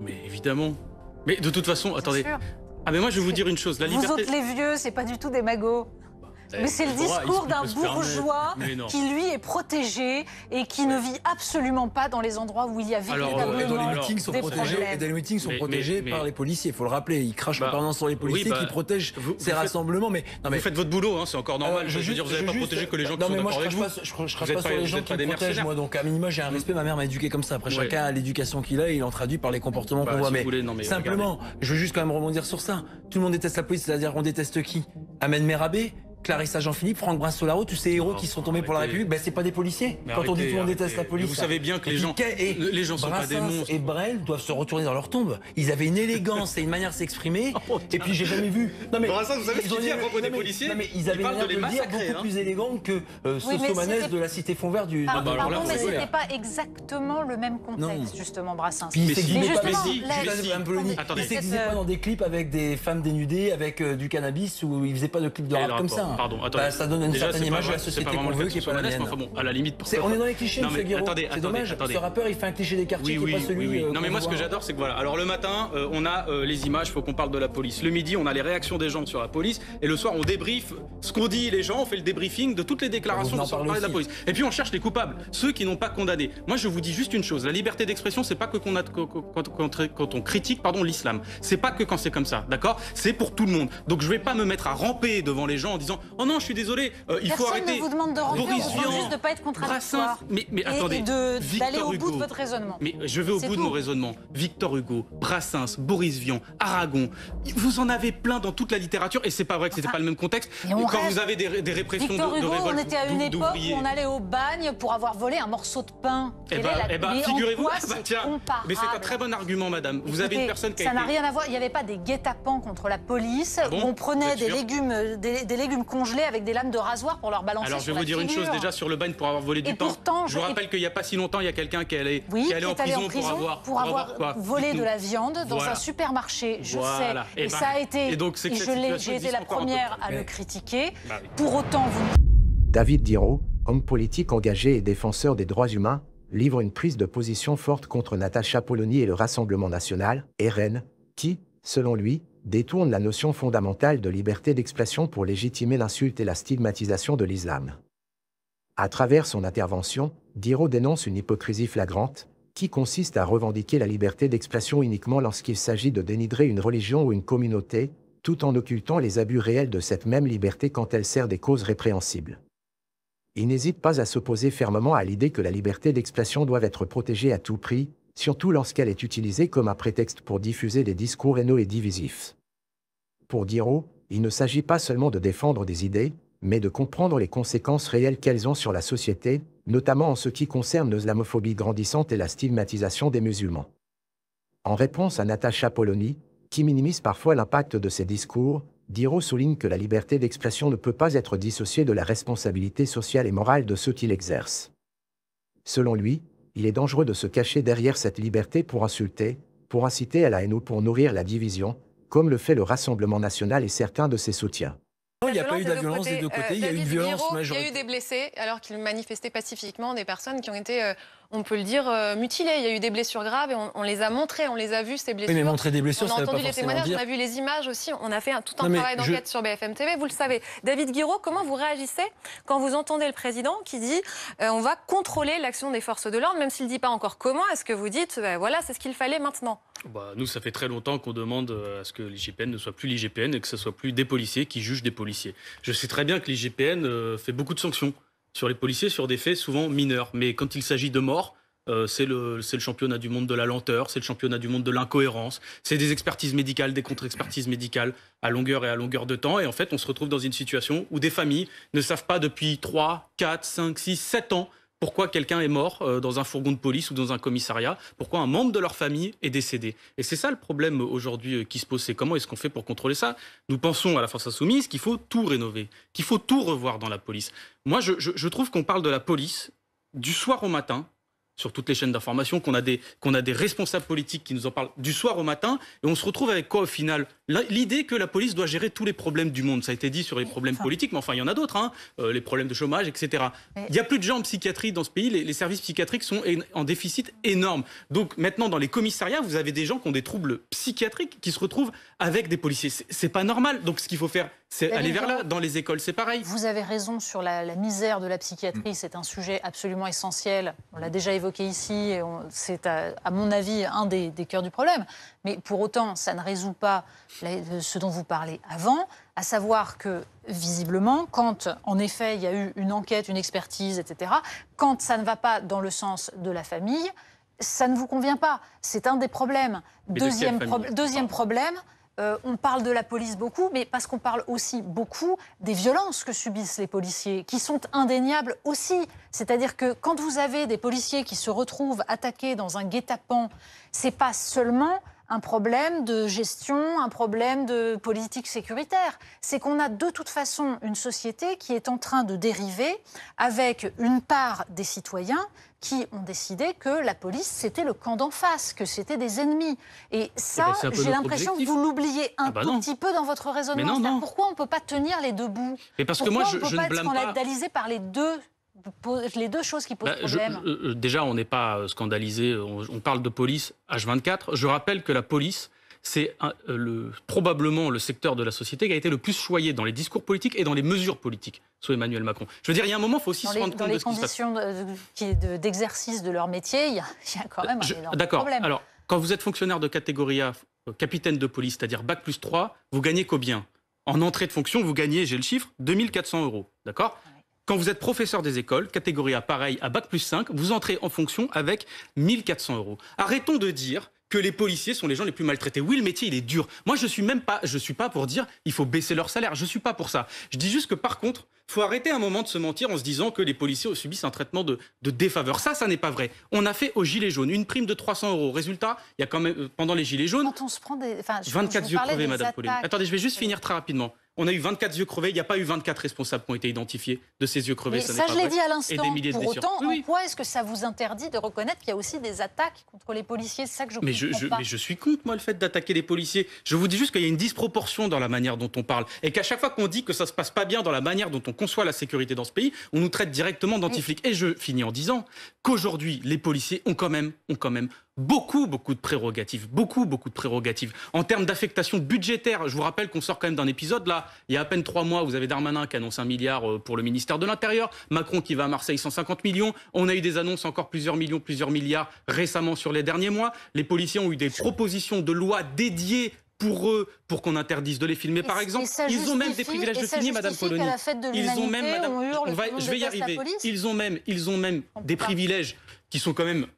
Mais évidemment. Mais de toute façon, attendez. Ah mais moi je vais vous dire une chose, la vous autres les vieux, c'est pas du tout des magots. Mais c'est le discours d'un bourgeois qui, lui, est protégé et qui ne vit absolument pas dans les endroits où il y a véritablement euh, des problèmes. Et dans les meetings sont protégés par les policiers. Il faut le rappeler, ils crachent en bah, permanence sur les policiers bah, qui protègent ces rassemblements. mais, non, mais vous faites votre boulot, hein, c'est encore normal. Euh, je, veux dire, vous n'avez pas protégé que les gens qui sont d'accord avec vous. je, je, crache pas, sur les gens qui protègent. Moi, donc à minima, j'ai un respect. Ma mère m'a éduqué comme ça. Après, chacun a l'éducation qu'il a et il en traduit par les comportements qu'on bah, voit. Mais simplement, je veux juste quand même rebondir sur ça. Tout le monde déteste la police, c'est-à-dire on déteste qui Ahmed Merabé Clarissa Jean-Philippe, Franck Brassolaro, tous ces héros qui sont tombés pour la République, ben, c'est pas des policiers. Quand on dit tout le monde déteste la police. vous savez bien que les gens, et les gens sont Brassens pas des Et Brel doivent se retourner dans leur tombe. Ils avaient une élégance et une manière de s'exprimer. Oh, et puis j'ai jamais vu. Non, Brassens, vous savez ce qu'il dit à propos des policiers ils avaient une manière de, dire beaucoup hein. plus élégante que ce euh, oui, de la cité Fond Vert du. Pardon, ah, bah, pardon mais c'était pas exactement le même contexte justement Brassens. Mais il s'exhibait pas dans des clips avec des femmes dénudées, avec euh, du cannabis ou il faisait pas de clips de rap comme ça. Hein. Pardon, bah, attendez. ça donne une certaine image de la société qu'on veut qui est pas la mienne. Enfin, bon, à la limite, pour on est dans les clichés, non, mais, attendez, C'est dommage, attendez. ce rappeur, il fait un cliché des quartiers oui, oui, pas celui oui, euh, Non, mais moi, ce que j'adore, c'est que voilà. Alors, le matin, euh, on a euh, les images, il faut qu'on parle de la police. Le midi, on a les réactions des gens sur la police. Et le soir, on débriefe ce qu'on dit les gens, on fait le débriefing de toutes les déclarations qui de la police. Et puis, on cherche les coupables, ceux qui n'ont pas condamné. Moi, je vous dis juste une chose la liberté d'expression, c'est pas que quand on critique l'islam. C'est pas que quand c'est comme ça, d'accord C'est pour tout le monde. Donc, je vais pas me mettre à ramper devant les gens en disant Oh non, je suis désolé, euh, il faut arrêter. ne vous demande de on Boris Vian, juste de pas être contradictoire. mais, et, attendez, d'aller au bout de votre raisonnement. Mais je vais au bout de mon raisonnement. Victor Hugo, Brassens, Boris Vian, Aragon, vous en avez plein dans toute la littérature, et c'est pas vrai que c'était pas le même contexte. Mais quand vous avez des, répressions Victor de, de Hugo, on était à une époque où on allait au bagne pour avoir volé un morceau de pain. Eh bien eh ben, figurez-vous, bah, mais c'est un très bon argument, madame. Vous avez une personne qui a ça n'a rien à voir. Il n'y avait pas des guet-apens contre la police. Ah on prenait euh, des légumes, des légumes congelés avec des lames de rasoir pour leur balancer. Alors, je vais vous dire une chose déjà sur le bain pour avoir volé du et pain. Pourtant, je vous rappelle qu'il n'y a pas si longtemps, il y a quelqu'un qui est allé, qui en, prison pour avoir, pour avoir, volé de la viande dans un supermarché. Je sais. Eh et, ben, ça a été. Et donc, j'ai été la première à le critiquer. Bah pour autant, vous. David Diro, homme politique engagé et défenseur des droits humains, livre une prise de position forte contre Natacha Polony et le Rassemblement national, RN, qui, selon lui, détourne la notion fondamentale de liberté d'expression pour légitimer l'insulte et la stigmatisation de l'islam. À travers son intervention, Diro dénonce une hypocrisie flagrante, qui consiste à revendiquer la liberté d'expression uniquement lorsqu'il s'agit de dénigrer une religion ou une communauté, tout en occultant les abus réels de cette même liberté quand elle sert des causes répréhensibles. Il n'hésite pas à s'opposer fermement à l'idée que la liberté d'expression doit être protégée à tout prix, surtout lorsqu'elle est utilisée comme un prétexte pour diffuser des discours haineux et divisifs. Pour Diro, il ne s'agit pas seulement de défendre des idées, mais de comprendre les conséquences réelles qu'elles ont sur la société, notamment en ce qui concerne l'islamophobie grandissante et la stigmatisation des musulmans. En réponse à Natacha Polony, qui minimise parfois l'impact de ses discours, Diro souligne que la liberté d'expression ne peut pas être dissociée de la responsabilité sociale et morale de ceux qui l'exercent. Selon lui, il est dangereux de se cacher derrière cette liberté pour insulter, pour inciter à la haine ou pour nourrir la division, comme le fait le Rassemblement national et certains de ses soutiens il n'y a pas eu de violence des deux euh, côtés. Il y a eu une violence majeure. Il y a eu des blessés alors qu'ils manifestaient pacifiquement, des personnes qui ont été euh, on peut le dire, euh, mutilées. Il y a eu des blessures graves et on, les a montrées, on les a vues, ces blessures. mais montrer des blessures, on a entendu les témoignages, on a vu les images aussi, on a fait un, tout un travail d'enquête sur BFM TV, vous le savez. David Guiraud, comment vous réagissez quand vous entendez le président qui dit on va contrôler l'action des forces de l'ordre, même s'il ne dit pas encore comment Est-ce que vous dites ben voilà, c'est ce qu'il fallait maintenant bah, Nous, ça fait très longtemps qu'on demande à ce que l'IGPN ne soit plus l'IGPN et que ce soit plus des policiers qui jugent des policiers je sais très bien que l'IGPN euh, fait beaucoup de sanctions sur les policiers sur des faits souvent mineurs. Mais quand il s'agit de morts, euh, c'est le, le, championnat du monde de la lenteur, c'est le championnat du monde de l'incohérence, c'est des expertises médicales, des contre-expertises médicales à longueur et à longueur de temps. Et en fait, on se retrouve dans une situation où des familles ne savent pas depuis 3, 4, 5, 6, 7 ans pourquoi quelqu'un est mort euh, dans un fourgon de police ou dans un commissariat, pourquoi un membre de leur famille est décédé. Et c'est ça le problème euh, aujourd'hui euh, qui se pose, c'est comment est-ce qu'on fait pour contrôler ça Nous pensons à la force insoumise qu'il faut tout rénover, qu'il faut tout revoir dans la police. Moi, je trouve qu'on parle de la police du soir au matin sur toutes les chaînes d'information, qu'on a, des, a des responsables politiques qui nous en parlent du soir au matin. Et on se retrouve avec quoi au final L'idée que la police doit gérer tous les problèmes du monde. Ça a été dit sur les problèmes politiques, mais enfin, il y en a d'autres, hein. euh, les problèmes de chômage, etc. Il n'y a plus de gens en psychiatrie dans ce pays. Les, services psychiatriques sont en déficit énorme. Donc maintenant, dans les commissariats, vous avez des gens qui ont des troubles psychiatriques qui se retrouvent avec des policiers. c'est pas normal. Donc ce qu'il faut faire, c'est aller vers là, dans les écoles, c'est pareil. Vous avez raison sur la, misère de la psychiatrie, mm. c'est un sujet absolument essentiel. On l'a déjà évoqué ici, c'est à, mon avis un des, cœurs du problème. Mais pour autant, ça ne résout pas euh, ce dont vous parlez avant, à savoir que, visiblement, quand en effet il y a eu une enquête, une expertise, etc., quand ça ne va pas dans le sens de la famille, ça ne vous convient pas. C'est un des problèmes. deuxième, deuxième problème, euh, on parle de la police beaucoup, mais parce qu'on parle aussi beaucoup des violences que subissent les policiers, qui sont indéniables aussi. C'est-à-dire que quand vous avez des policiers qui se retrouvent attaqués dans un guet-apens, c'est pas seulement un problème de gestion, un problème de politique sécuritaire. C'est qu'on a de toute façon une société qui est en train de dériver avec une part des citoyens qui ont décidé que la police, c'était le camp d'en face, que c'était des ennemis. Et eh ben, ça, j'ai l'impression que vous l'oubliez un ah bah tout petit peu dans votre raisonnement. Pourquoi on ne peut pas tenir les deux bouts Mais parce que moi, je, ne peut pas être scandalisé par les deux les deux choses qui posent bah, problème. Euh, euh, déjà, on n'est pas scandalisé. On, on, parle de police H24. Je rappelle que la police, c'est euh, probablement le secteur de la société qui a été le plus choyé dans les discours politiques et dans les mesures politiques sous Emmanuel Macron. Je veux dire, il y a un moment, il faut aussi se rendre compte de Dans les conditions d'exercice de leur métier, il y, a, quand même un problème. D'accord. Alors, quand vous êtes fonctionnaire de catégorie A, euh, capitaine de police, c'est-à-dire bac plus 3, vous gagnez combien En entrée de fonction, vous gagnez, j'ai le chiffre, 2400 euros. D'accord Quand vous êtes professeur des écoles, catégorie A, pareil, à bac plus 5, vous entrez en fonction avec 1400 euros. Arrêtons de dire que les policiers sont les gens les plus maltraités. Oui, le métier, il est dur. Moi, je suis même pas, je suis pas pour dire il faut baisser leur salaire. Je ne suis pas pour ça. Je dis juste que par contre, il faut arrêter un moment de se mentir en se disant que les policiers subissent un traitement de, défaveur. Ça, ça n'est pas vrai. On a fait aux Gilets jaunes une prime de 300 euros. Résultat, il y a quand même, euh, pendant les Gilets jaunes. on se prend des. 24 yeux crevés, Madame Pauline. Attendez, je vais juste euh, finir très rapidement. On a eu 24 yeux crevés, il n'y a pas eu 24 responsables qui ont été identifiés de ces yeux crevés. ça, je l'ai dit à l'instant. Pour autant, est-ce que ça vous interdit de reconnaître qu'il y a aussi des attaques contre les policiers C'est ça que je mais Mais je suis contre, moi, le fait d'attaquer les policiers. Je vous dis juste qu'il y a une disproportion dans la manière dont on parle. Et qu'à chaque fois qu'on dit que ça ne se passe pas bien dans la manière dont on conçoit la sécurité dans ce pays, on nous traite directement d'antiflics. Et je finis en disant qu'aujourd'hui, les policiers ont quand même, ont quand même beaucoup, beaucoup de prérogatives, beaucoup, beaucoup de prérogatives. En termes d'affectation budgétaire, je vous rappelle qu'on sort quand même d'un épisode, là, il y a à peine trois mois, vous avez Darmanin qui annonce un milliard euh, pour le ministère de l'Intérieur, Macron qui va à Marseille 150 millions, on a eu des annonces encore plusieurs millions, plusieurs milliards récemment sur les derniers mois, les policiers ont eu des propositions de loi dédiées pour eux, pour qu'on interdise de les filmer, par exemple. Ils ont même des privilèges de filmer, Madame Polony. Ils ont même, on, je vais y arriver. Ils ont même, ils ont même des privilèges qui sont quand même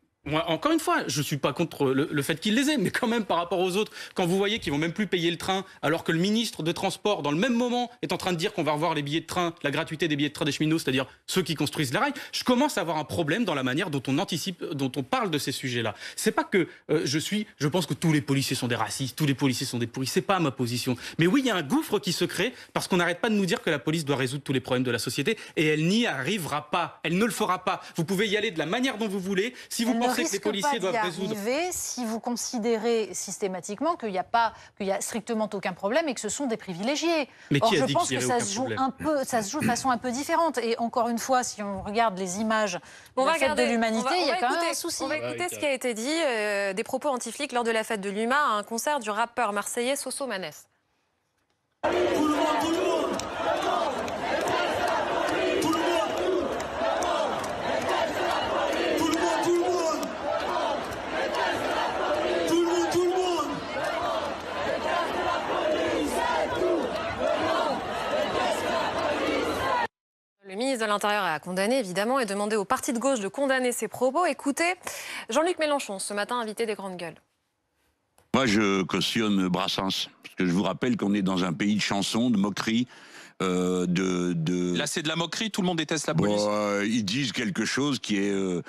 encore une fois, je ne suis pas contre le, fait qu'il les aient, mais quand même par rapport aux autres, quand vous voyez qu'ils vont même plus payer le train, alors que le ministre de Transport, dans le même moment, est en train de dire qu'on va revoir les billets de train, la gratuité des billets de train des cheminots, c'est-à-dire ceux qui construisent les rails, je commence à avoir un problème dans la manière dont on anticipe, dont on parle de ces sujets-là. C'est pas que euh, je suis, je pense que tous les policiers sont des racistes, tous les policiers sont des pourris, c'est pas ma position. Mais oui, il y a un gouffre qui se crée parce qu'on n'arrête pas de nous dire que la police doit résoudre tous les problèmes de la société et elle n'y arrivera pas, elle ne le fera pas. Vous pouvez y aller de la manière dont vous voulez, si vous pensez pensez que les policiers doivent résoudre si vous considérez systématiquement qu'il n'y a pas, qu'il y a strictement aucun problème et que ce sont des privilégiés. Mais Or, je pense que ça se joue un peu, ça joue de façon un peu différente. Et encore une fois, si on regarde les images on de la fête de l'humanité, il y a quand même un souci. On va écouter ce qui a été dit euh, des propos anti-flics lors de la fête de l'Huma à un concert du rappeur marseillais Soso Manès. Tout le monde, tout le monde de l'Intérieur a condamné, évidemment, et demandé au parti de gauche de condamner ses propos. Écoutez, Jean-Luc Mélenchon, ce matin, invité des Grandes Gueules. Moi, je cautionne Brassens, parce que je vous rappelle qu'on est dans un pays de chansons, de moqueries, euh, de, de, Là, c'est de la moquerie. Tout le monde déteste la police. Euh, ils disent quelque chose qui est euh,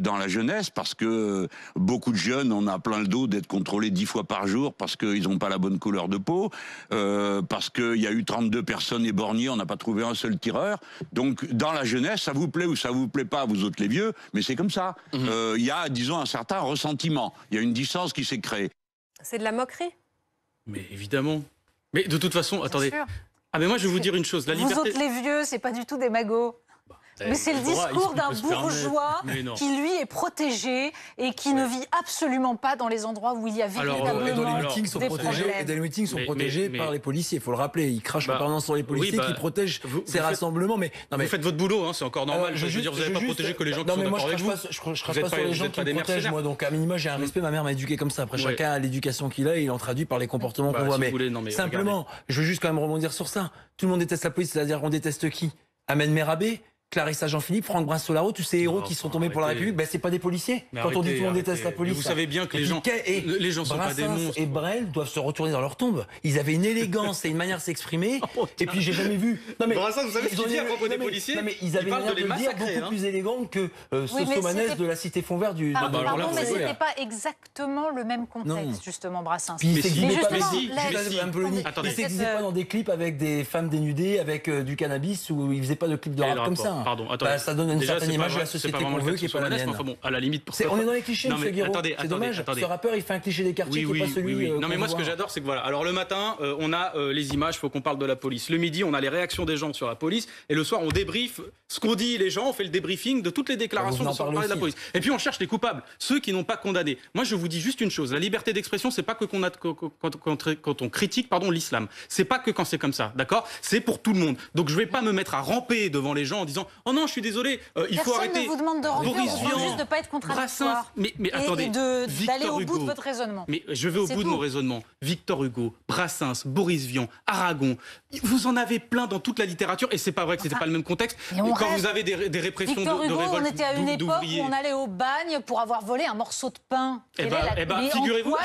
dans la jeunesse, parce que beaucoup de jeunes, on a plein le dos d'être contrôlés dix fois par jour parce qu'ils n'ont pas la bonne couleur de peau, parce qu'il y a eu 32 personnes éborgnées, on n'a pas trouvé un seul tireur. Donc, dans la jeunesse, ça vous plaît ou ça vous plaît pas, vous autres les vieux, mais c'est comme ça. Mhm. Il y a, disons, un certain ressentiment. Il y a une distance qui s'est créée. C'est de la moquerie. Mais évidemment. Mais de toute façon, attendez, ah mais moi je vais vous dire une chose, la liberté... Vous autres les vieux, c'est pas du tout des magots. Eh, mais c'est le discours d'un bourgeois qui, lui, est protégé et qui ne vit absolument pas dans les endroits où il y a euh, véritablement les meetings sont des protégés, Et les meetings sont protégés par les policiers, il faut le rappeler. Ils crachent bah, en sur les policiers bah, qui protègent ces rassemblements. mais, non, mais, vous faites votre boulot, hein, c'est encore euh, normal. je, veux dire, vous n'avez pas protégé que les gens qui sont d'accord avec vous. Je je crache pas sur les gens qui protègent, moi. Donc, à minima, j'ai un respect. Ma mère m'a éduqué comme ça. Après, chacun a l'éducation qu'il a et il en traduit par les comportements bah, qu'on voit. Mais simplement, je veux juste quand même rebondir sur ça. Tout le monde déteste la police, c'est-à-dire on déteste qui Ahmed Merabé, Clarissa Jean-Philippe, Franck Brassolaro tous ces héros qui sont tombés pour la République, ben, c'est pas des policiers. Quand on dit tout le monde déteste la police. vous savez bien que les gens, et les gens sont pas des monstres. Et Brel doivent se retourner dans leur tombe. Ils avaient une élégance et une manière de s'exprimer. Oh, et puis j'ai jamais vu. Non, vous savez ce qu'il dit à propos des policiers mais, Ils avaient une manière de, dire beaucoup hein. plus élégante que euh, ce Somanès de la cité Fond Vert du. pardon, bah, mais c'était hein. pas exactement le même contexte justement Brassens. Puis il s'existait pas dans des clips avec des femmes dénudées, avec euh, du cannabis, où il faisait pas de clips de rap comme ça. Pardon, bah, attendez. ça donne une Déjà, certaine image de la société qu'on veut, qui est pas la mienne. Enfin, bon, à la limite, pour... est, on est dans les clichés, non, mais, Attendez, attendez, dommage. Attendez. Ce rappeur, il fait un cliché des quartiers qui n'est pas celui. Oui, euh, non, mais moi, ce que j'adore, c'est que voilà. Alors, le matin, euh, on a euh, les images, il faut qu'on parle de la police. Le midi, on a les réactions des gens sur la police. Et le soir, on débrief ce qu'on dit les gens, on fait le débriefing de toutes les déclarations de la police. Et puis, on cherche les coupables, ceux qui n'ont pas condamné. Moi, je vous dis juste une chose la liberté d'expression, c'est pas que quand on critique l'islam. C'est pas que quand c'est comme ça, d'accord C'est pour tout le monde. Donc, je vais pas me mettre à ramper devant les gens en disant Oh non, je suis désolé, euh, il faut arrêter. ne vous demande de on Boris Vian, juste de pas être contradictoire. Mais, mais attendez, d'aller au bout de votre raisonnement. Mais je vais au bout de mon raisonnement. Victor Hugo, Brassens, Boris Vian, Aragon, vous en avez plein dans toute la littérature, et c'est pas vrai que c'était n'était pas le même contexte. quand vous avez des, répressions Victor Hugo, de, on était à une époque où on allait au bagne pour avoir volé un morceau de pain. Eh bien, eh ben, bah, bah, figurez-vous,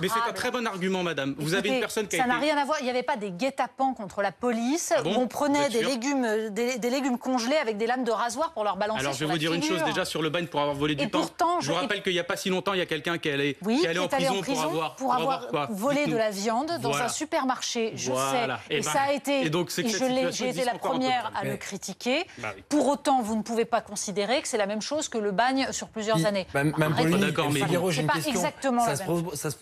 mais c'est un très bon argument, madame. Vous avez une personne qui a Ça n'a rien à voir. Il n'y avait pas des guet-apens contre la police ah on prenait euh, des légumes, des légumes congelés avec des lames de rasoir pour leur balancer. Alors je vais vous dire une chose déjà sur le bagne pour avoir volé du Et pain. je, vous rappelle qu'il n'y a pas si longtemps, il y a quelqu'un qui est qui en, prison pour avoir, volé de la viande dans un supermarché. Je sais. Eh et, ben, ça a été. Et donc j'ai été la première à le critiquer. Bah pour autant, vous ne pouvez pas considérer que c'est la même chose que le bagne sur plusieurs années. Même pas d'accord, mais j'ai pas Exactement.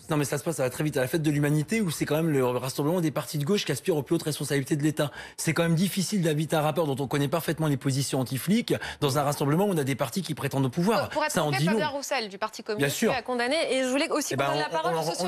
Non mais ça se passe, ça va très vite à la fête de l'humanité où c'est quand même le rassemblement des partis de gauche qui aspirent aux plus hautes responsabilités de l'État. C'est quand même difficile d'habiter un rappeur dont on connaît parfaitement les positions anti-flics dans un rassemblement où on a des partis qui prétendent au pouvoir. Pour, être ça en dit Fabien Roussel du Parti communiste Bien a condamné et je voulais aussi eh ben, prendre la parole. On,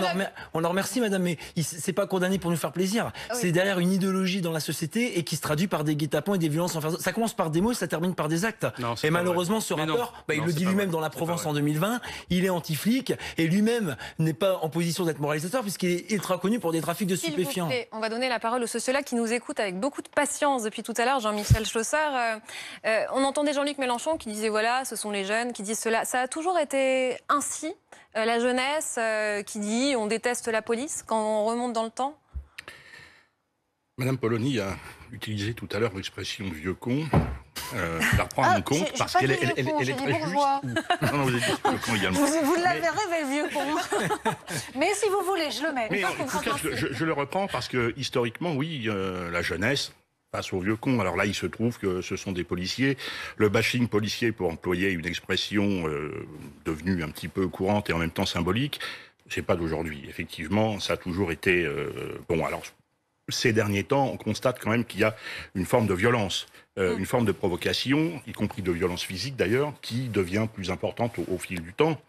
on, on remercie madame, mais c'est pas condamné pour nous faire plaisir. Ah c'est derrière une idéologie dans la société et qui se traduit par des guet-apens et des violences envers. Ça commence par des mots, ça termine par des actes. et malheureusement, ce rapport, bah, il le dit lui-même dans la Provence en 2020, il est anti-flic et lui-même n'est pas en position d'être moralisateur puisqu'il est ultra connu pour des trafics de stupéfiants. on va donner la parole aux sociologues qui nous écoutent avec beaucoup de patience depuis tout à l'heure, Jean-Michel Chaussard. Euh, euh, on entendait Jean-Luc Mélenchon qui disait voilà, ce sont les jeunes qui disent cela. Ça a toujours été ainsi, euh, la jeunesse qui dit on déteste la police quand on remonte dans le temps Madame Polony a utilisé tout à l'heure l'expression vieux con. Euh, je la reprends ah, en compte parce qu'elle est, vous con Vous, l'avez vieux con. Mais si vous voulez, je le mets. je, le reprends parce que historiquement, oui, la jeunesse, face aux vieux cons. Alors là, il se trouve que ce sont des policiers. Le bashing policier, pour employer une expression euh, devenue un petit peu courante et en même temps symbolique, c'est pas d'aujourd'hui. Effectivement, ça a toujours été euh, bon. Alors ces derniers temps, on constate quand même qu'il y a une forme de violence. Euh, mm. une forme de provocation, y compris de violence physique d'ailleurs, qui devient plus importante au, fil du temps.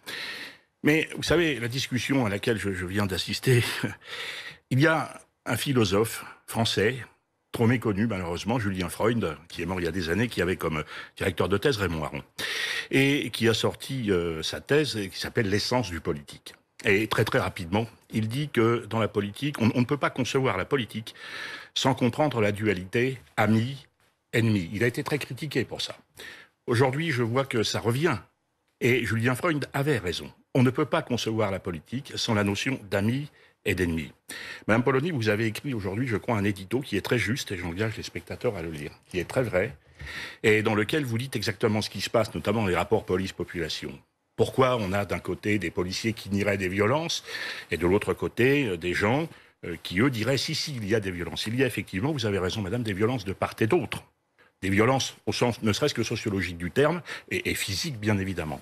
Mais vous savez, la discussion à laquelle je viens d'assister, il y a un philosophe français, trop méconnu malheureusement, Julien Freund, qui est mort il y a des années, qui avait comme euh, directeur de thèse Raymond Aron, et qui a sorti euh, sa thèse euh, qui s'appelle L'essence du politique. Et très très rapidement, il dit que dans la politique, on, ne peut pas concevoir la politique sans comprendre la dualité ami-ennemi. Il a été très critiqué pour ça. Aujourd'hui, je vois que ça revient. Et Julien Freund avait raison. On ne peut pas concevoir la politique sans la notion d'ami-ennemi et d'ennemis. Madame Polony, vous avez écrit aujourd'hui, je crois, un édito qui est très juste, et j'engage les spectateurs à le lire, qui est très vrai, et dans lequel vous dites exactement ce qui se passe, notamment les rapports police-population. Pourquoi on a d'un côté des policiers qui nieraient des violences, et de l'autre côté euh, des gens euh, qui, eux, diraient, si, si, il y a des violences. Il y a effectivement, vous avez raison, madame, des violences de part et d'autre des violences au sens ne serait-ce que sociologique du terme, et, et physique bien évidemment.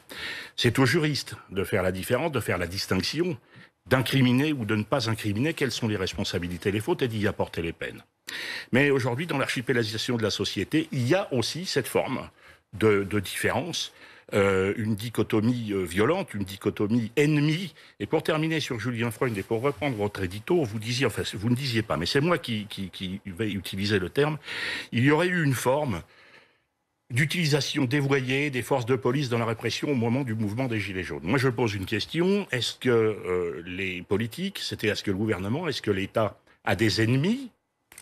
C'est aux juristes de faire la différence, de faire la distinction d'incriminer ou de ne pas incriminer, quelles sont les responsabilités, les fautes et d'y apporter les peines. Mais aujourd'hui, dans l'archipélisation de la société, il y a aussi cette forme de, différence, euh, une dichotomie euh, violente, une dichotomie ennemie. Et pour terminer sur Julien Freund et pour reprendre votre édito, vous, disiez, vous ne disiez pas, mais c'est moi qui, qui vais utiliser le terme, il y aurait eu une forme d'utilisation dévoyée des forces de police dans la répression au moment du mouvement des Gilets jaunes. Moi, je pose une question. Est-ce que euh, les politiques, c'était à ce que le gouvernement, est-ce que l'État a des ennemis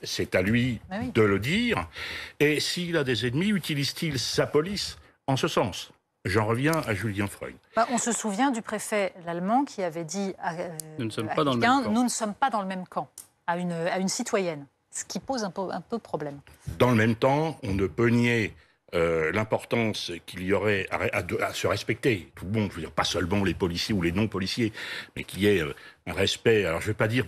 C'est à lui bah de le dire. Et s'il a des ennemis, utilise-t-il sa police en ce sens J'en reviens à Julien Freud. Bah, on se souvient du préfet l'allemand qui avait dit à, quelqu'un, euh, nous, ne sommes pas dans le même camp. nous ne sommes pas dans le même camp à une, une citoyenne, ce qui pose un peu, un peu problème. Dans le même temps, on ne peut nier euh, l'importance qu'il y aurait à, se respecter, tout le monde, je veux dire, pas seulement les policiers ou les non-policiers, mais qu'il y ait euh, un respect. Alors, je ne vais pas dire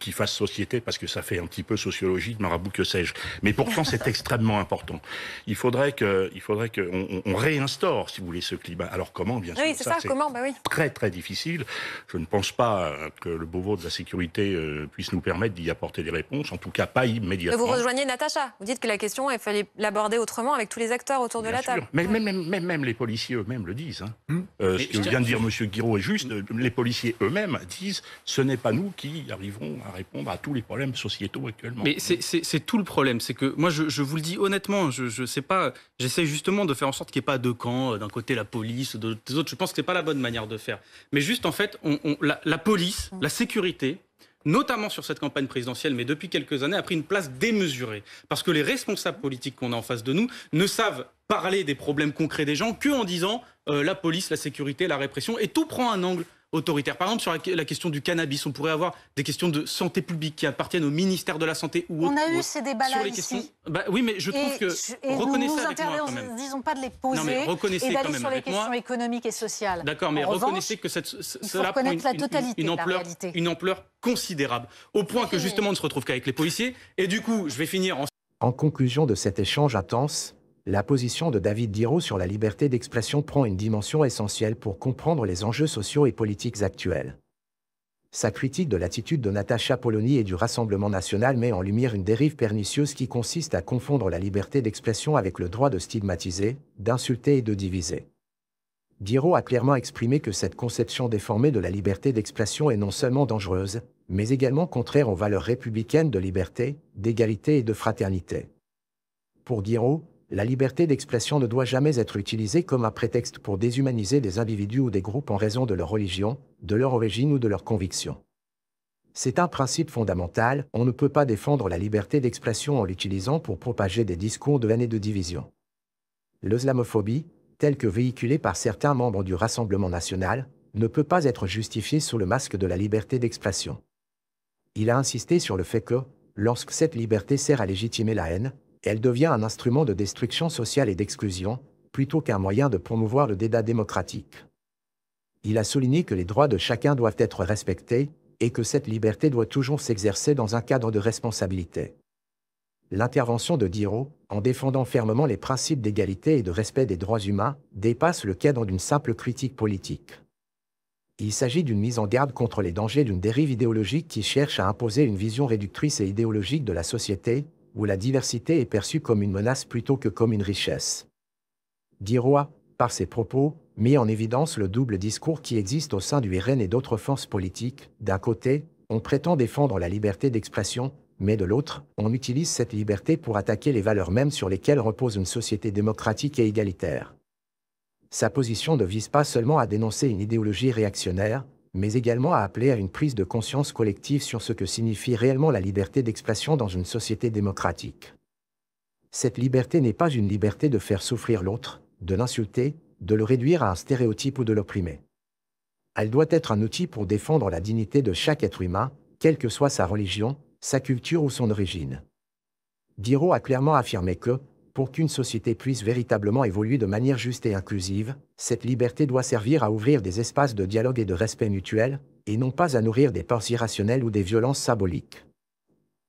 qu'il fasse société parce que ça fait un petit peu sociologie de marabout que sais-je. Mais pourtant, c'est extrêmement important. Il faudrait que, faudrait qu'on réinstaure, si vous voulez, ce climat. Alors comment, bien sûr. c'est comment, bah Très très difficile. Je ne pense pas euh, que le Beauvau de la sécurité euh, puisse nous permettre d'y apporter des réponses. En tout cas, pas immédiatement. Vous rejoignez Natacha. Vous dites que la question, il fallait l'aborder autrement avec tous les acteurs autour de la table. Mais même, même, les policiers eux-mêmes le disent. Hein. Hmm. Euh, ce que vient de dire Monsieur Guiraud est juste. Les policiers eux-mêmes disent ce n'est pas nous qui arriverons à répondre à tous les problèmes sociétaux actuellement. Mais c'est tout le problème. C'est que moi, je, vous le dis honnêtement, je ne sais pas. J'essaie justement de faire en sorte qu'il n'y ait pas deux camps. Euh, d'un côté, la police, des autres. Je pense que ce n'est pas la bonne manière de faire. Mais juste, en fait, la, police, la sécurité, notamment sur cette campagne présidentielle, mais depuis quelques années, a pris une place démesurée. Parce que les responsables politiques qu'on a en face de nous ne savent parler des problèmes concrets des gens que en disant euh, la police, la sécurité, la répression, et tout prend un angle autoritaire. Par exemple, sur la, question du cannabis, on pourrait avoir des questions de santé publique qui appartiennent au ministère de la Santé ou autre. On a eu ces débats-là ici. Bah oui, mais je trouve que... Et nous nous pas de les poser et sur les questions économiques et sociales. D'accord, mais reconnaissez que cela prend une, ampleur, une ampleur considérable, au point que justement on ne se retrouve qu'avec les policiers. Et du coup, je vais finir en... En conclusion de cet échange intense, la position de David Diro sur la liberté d'expression prend une dimension essentielle pour comprendre les enjeux sociaux et politiques actuels. Sa critique de l'attitude de Natacha Polony et du Rassemblement national met en lumière une dérive pernicieuse qui consiste à confondre la liberté d'expression avec le droit de stigmatiser, d'insulter et de diviser. Diro a clairement exprimé que cette conception déformée de la liberté d'expression est non seulement dangereuse, mais également contraire aux valeurs républicaines de liberté, d'égalité et de fraternité. Pour Diro, la liberté d'expression ne doit jamais être utilisée comme un prétexte pour déshumaniser des individus ou des groupes en raison de leur religion, de leur origine ou de leurs convictions. C'est un principe fondamental, on ne peut pas défendre la liberté d'expression en l'utilisant pour propager des discours de haine et de division. L'oslamophobie, telle que véhiculée par certains membres du Rassemblement national, ne peut pas être justifiée sous le masque de la liberté d'expression. Il a insisté sur le fait que, lorsque cette liberté sert à légitimer la haine, elle devient un instrument de destruction sociale et d'exclusion, plutôt qu'un moyen de promouvoir le débat démocratique. Il a souligné que les droits de chacun doivent être respectés, et que cette liberté doit toujours s'exercer dans un cadre de responsabilité. L'intervention de Diro, en défendant fermement les principes d'égalité et de respect des droits humains, dépasse le cadre d'une simple critique politique. Il s'agit d'une mise en garde contre les dangers d'une dérive idéologique qui cherche à imposer une vision réductrice et idéologique de la société, où la diversité est perçue comme une menace plutôt que comme une richesse. Diroy, par ses propos, met en évidence le double discours qui existe au sein du RN et d'autres forces politiques. D'un côté, on prétend défendre la liberté d'expression, mais de l'autre, on utilise cette liberté pour attaquer les valeurs mêmes sur lesquelles repose une société démocratique et égalitaire. Sa position ne vise pas seulement à dénoncer une idéologie réactionnaire, mais également à appeler à une prise de conscience collective sur ce que signifie réellement la liberté d'expression dans une société démocratique. Cette liberté n'est pas une liberté de faire souffrir l'autre, de l'insulter, de le réduire à un stéréotype ou de l'opprimer. Elle doit être un outil pour défendre la dignité de chaque être humain, quelle que soit sa religion, sa culture ou son origine. Diro a clairement affirmé que, pour qu'une société puisse véritablement évoluer de manière juste et inclusive, cette liberté doit servir à ouvrir des espaces de dialogue et de respect mutuel, et non pas à nourrir des peurs irrationnelles ou des violences symboliques.